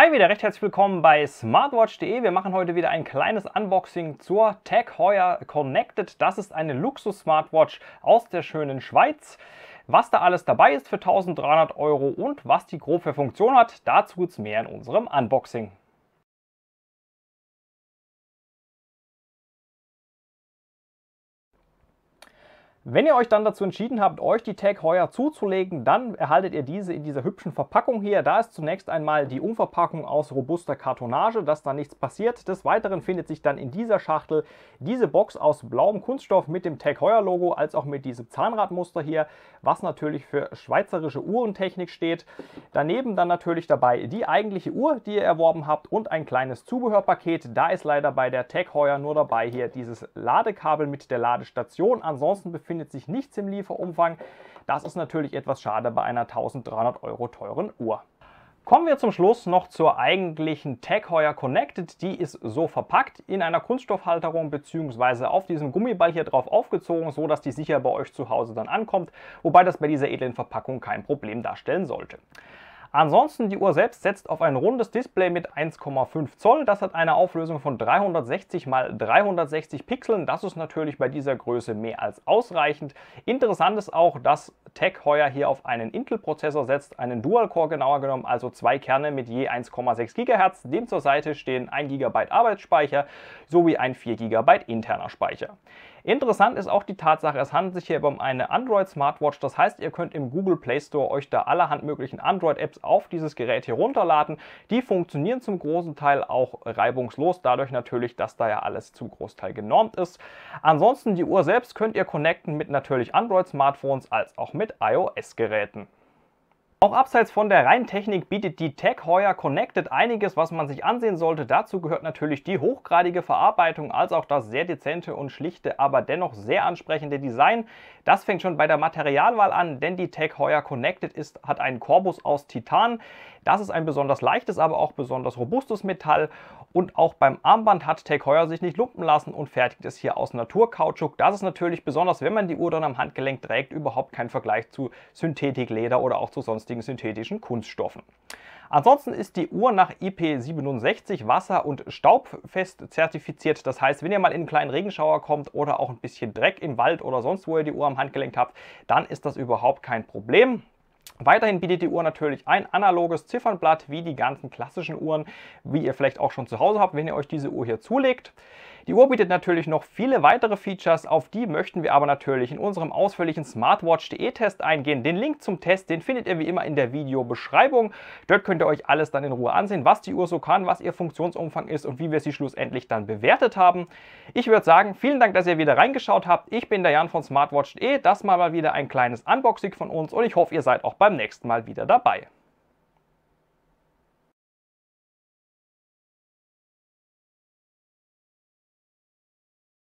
Hi wieder, recht herzlich willkommen bei smartwatch.de. Wir machen heute wieder ein kleines Unboxing zur Tag Heuer Connected. Das ist eine Luxus-Smartwatch aus der schönen Schweiz. Was da alles dabei ist für 1300 Euro und was die grob für Funktion hat, dazu gibt es mehr in unserem Unboxing. Wenn ihr euch dann dazu entschieden habt, euch die Tag Heuer zuzulegen, dann erhaltet ihr diese in dieser hübschen Verpackung hier. Da ist zunächst einmal die Umverpackung aus robuster Kartonage, dass da nichts passiert. Des Weiteren findet sich dann in dieser Schachtel diese Box aus blauem Kunststoff mit dem Tag Heuer Logo, als auch mit diesem Zahnradmuster hier, was natürlich für schweizerische Uhrentechnik steht. Daneben dann natürlich dabei die eigentliche Uhr, die ihr erworben habt und ein kleines Zubehörpaket. Da ist leider bei der Tag Heuer nur dabei hier dieses Ladekabel mit der Ladestation. Ansonsten befindet findet sich nichts im Lieferumfang. Das ist natürlich etwas schade bei einer 1300 Euro teuren Uhr. Kommen wir zum Schluss noch zur eigentlichen Tag Heuer Connected. Die ist so verpackt in einer Kunststoffhalterung bzw. auf diesem Gummiball hier drauf aufgezogen, so dass die sicher bei euch zu Hause dann ankommt, wobei das bei dieser edlen Verpackung kein Problem darstellen sollte. Ansonsten die Uhr selbst setzt auf ein rundes Display mit 1,5 Zoll. Das hat eine Auflösung von 360 x 360 Pixeln. Das ist natürlich bei dieser Größe mehr als ausreichend. Interessant ist auch, dass Tech heuer hier auf einen Intel-Prozessor setzt, einen Dual-Core genauer genommen, also zwei Kerne mit je 1,6 GHz. Dem zur Seite stehen 1 GB Arbeitsspeicher sowie ein 4 GB interner Speicher. Interessant ist auch die Tatsache, es handelt sich hierbei um eine Android-Smartwatch. Das heißt, ihr könnt im Google Play Store euch da allerhand möglichen Android-Apps auf dieses Gerät hier runterladen. Die funktionieren zum großen Teil auch reibungslos, dadurch natürlich, dass da ja alles zum Großteil genormt ist. Ansonsten die Uhr selbst könnt ihr connecten mit natürlich Android-Smartphones als auch mit iOS-Geräten. Auch abseits von der reinen Technik bietet die Tech Heuer Connected einiges, was man sich ansehen sollte. Dazu gehört natürlich die hochgradige Verarbeitung, als auch das sehr dezente und schlichte, aber dennoch sehr ansprechende Design. Das fängt schon bei der Materialwahl an, denn die Tech Heuer Connected ist, hat einen Korbus aus Titan. Das ist ein besonders leichtes, aber auch besonders robustes Metall. Und auch beim Armband hat Tech Heuer sich nicht lumpen lassen und fertigt es hier aus Naturkautschuk. Das ist natürlich besonders, wenn man die Uhr dann am Handgelenk trägt, überhaupt kein Vergleich zu Synthetikleder oder auch zu sonst sonstigen synthetischen Kunststoffen. Ansonsten ist die Uhr nach IP67 wasser- und staubfest zertifiziert. Das heißt, wenn ihr mal in einen kleinen Regenschauer kommt oder auch ein bisschen Dreck im Wald oder sonst wo ihr die Uhr am Handgelenk habt, dann ist das überhaupt kein Problem. Weiterhin bietet die Uhr natürlich ein analoges Ziffernblatt wie die ganzen klassischen Uhren, wie ihr vielleicht auch schon zu Hause habt, wenn ihr euch diese Uhr hier zulegt. Die Uhr bietet natürlich noch viele weitere Features, auf die möchten wir aber natürlich in unserem ausführlichen Smartwatch.de Test eingehen. Den Link zum Test, den findet ihr wie immer in der Videobeschreibung. Dort könnt ihr euch alles dann in Ruhe ansehen, was die Uhr so kann, was ihr Funktionsumfang ist und wie wir sie schlussendlich dann bewertet haben. Ich würde sagen, vielen Dank, dass ihr wieder reingeschaut habt. Ich bin der Jan von smartwatch.de. Das mal mal wieder ein kleines Unboxing von uns und ich hoffe, ihr seid auch beim nächsten Mal wieder dabei.